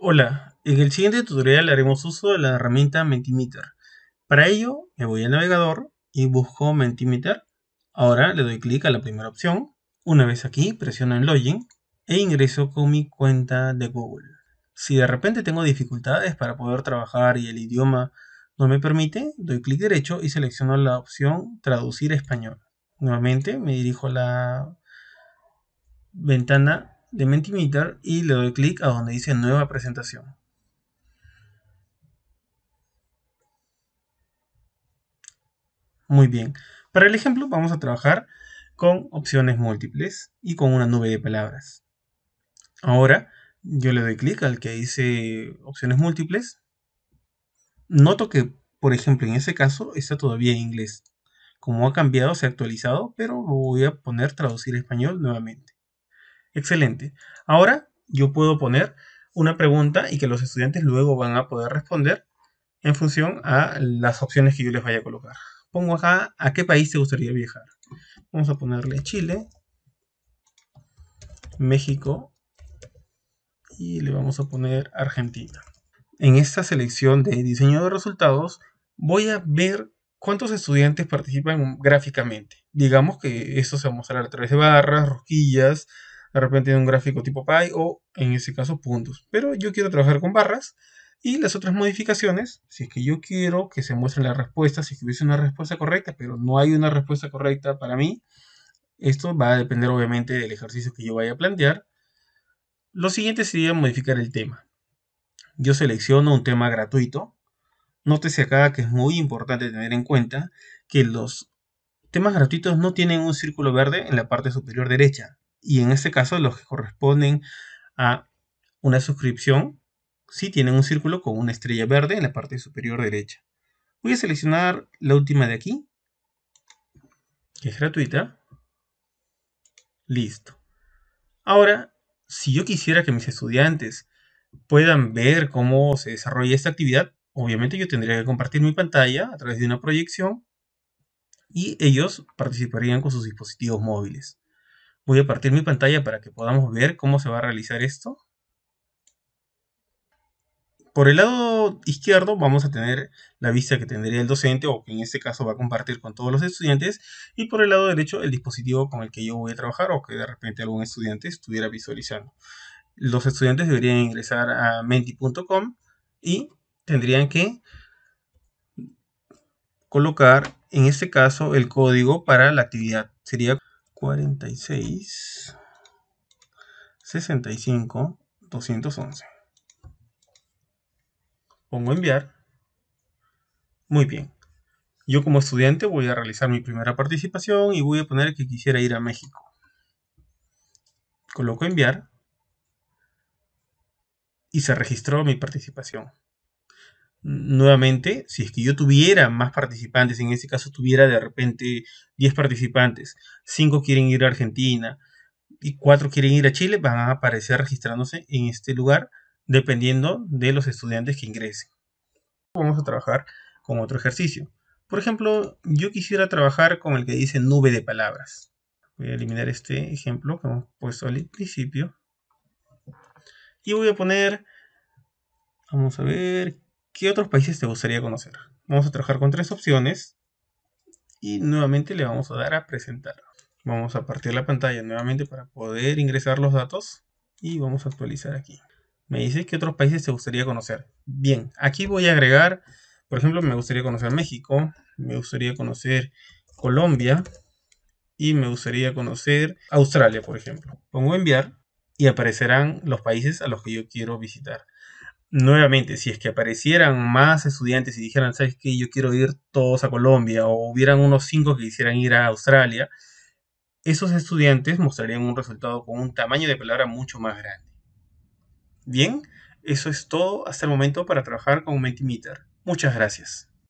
Hola, en el siguiente tutorial haremos uso de la herramienta Mentimeter. Para ello me voy al navegador y busco Mentimeter. Ahora le doy clic a la primera opción. Una vez aquí presiono en Login e ingreso con mi cuenta de Google. Si de repente tengo dificultades para poder trabajar y el idioma no me permite, doy clic derecho y selecciono la opción Traducir español. Nuevamente me dirijo a la ventana de Mentimeter y le doy clic a donde dice nueva presentación. Muy bien. Para el ejemplo vamos a trabajar con opciones múltiples y con una nube de palabras. Ahora yo le doy clic al que dice opciones múltiples. Noto que, por ejemplo, en ese caso está todavía en inglés. Como ha cambiado, se ha actualizado, pero voy a poner traducir español nuevamente. Excelente. Ahora yo puedo poner una pregunta y que los estudiantes luego van a poder responder en función a las opciones que yo les vaya a colocar. Pongo acá a qué país te gustaría viajar. Vamos a ponerle Chile, México y le vamos a poner Argentina. En esta selección de diseño de resultados voy a ver cuántos estudiantes participan gráficamente. Digamos que esto se va a mostrar a través de barras, rosquillas, de repente tiene un gráfico tipo pie o en ese caso puntos. Pero yo quiero trabajar con barras y las otras modificaciones, si es que yo quiero que se muestre la respuesta, si hubiese una respuesta correcta, pero no hay una respuesta correcta para mí, esto va a depender obviamente del ejercicio que yo vaya a plantear. Lo siguiente sería modificar el tema. Yo selecciono un tema gratuito. Nótese acá que es muy importante tener en cuenta que los temas gratuitos no tienen un círculo verde en la parte superior derecha y en este caso los que corresponden a una suscripción sí tienen un círculo con una estrella verde en la parte superior derecha. Voy a seleccionar la última de aquí, que es gratuita. Listo. Ahora, si yo quisiera que mis estudiantes puedan ver cómo se desarrolla esta actividad, obviamente yo tendría que compartir mi pantalla a través de una proyección y ellos participarían con sus dispositivos móviles. Voy a partir mi pantalla para que podamos ver cómo se va a realizar esto. Por el lado izquierdo vamos a tener la vista que tendría el docente o que en este caso va a compartir con todos los estudiantes y por el lado derecho el dispositivo con el que yo voy a trabajar o que de repente algún estudiante estuviera visualizando. Los estudiantes deberían ingresar a menti.com y tendrían que colocar en este caso el código para la actividad. Sería 46 65 211. Pongo enviar. Muy bien. Yo como estudiante voy a realizar mi primera participación y voy a poner que quisiera ir a México. Coloco enviar y se registró mi participación nuevamente, si es que yo tuviera más participantes, en este caso tuviera de repente 10 participantes, 5 quieren ir a Argentina y 4 quieren ir a Chile, van a aparecer registrándose en este lugar dependiendo de los estudiantes que ingresen. Vamos a trabajar con otro ejercicio. Por ejemplo, yo quisiera trabajar con el que dice nube de palabras. Voy a eliminar este ejemplo que hemos puesto al principio. Y voy a poner, vamos a ver, ¿Qué otros países te gustaría conocer? Vamos a trabajar con tres opciones y nuevamente le vamos a dar a presentar. Vamos a partir la pantalla nuevamente para poder ingresar los datos y vamos a actualizar aquí. Me dice qué otros países te gustaría conocer. Bien, aquí voy a agregar, por ejemplo, me gustaría conocer México, me gustaría conocer Colombia y me gustaría conocer Australia, por ejemplo. Pongo enviar y aparecerán los países a los que yo quiero visitar nuevamente, si es que aparecieran más estudiantes y dijeran, ¿sabes qué? Yo quiero ir todos a Colombia, o hubieran unos cinco que quisieran ir a Australia, esos estudiantes mostrarían un resultado con un tamaño de palabra mucho más grande. Bien, eso es todo hasta el momento para trabajar con Mentimeter. Muchas gracias.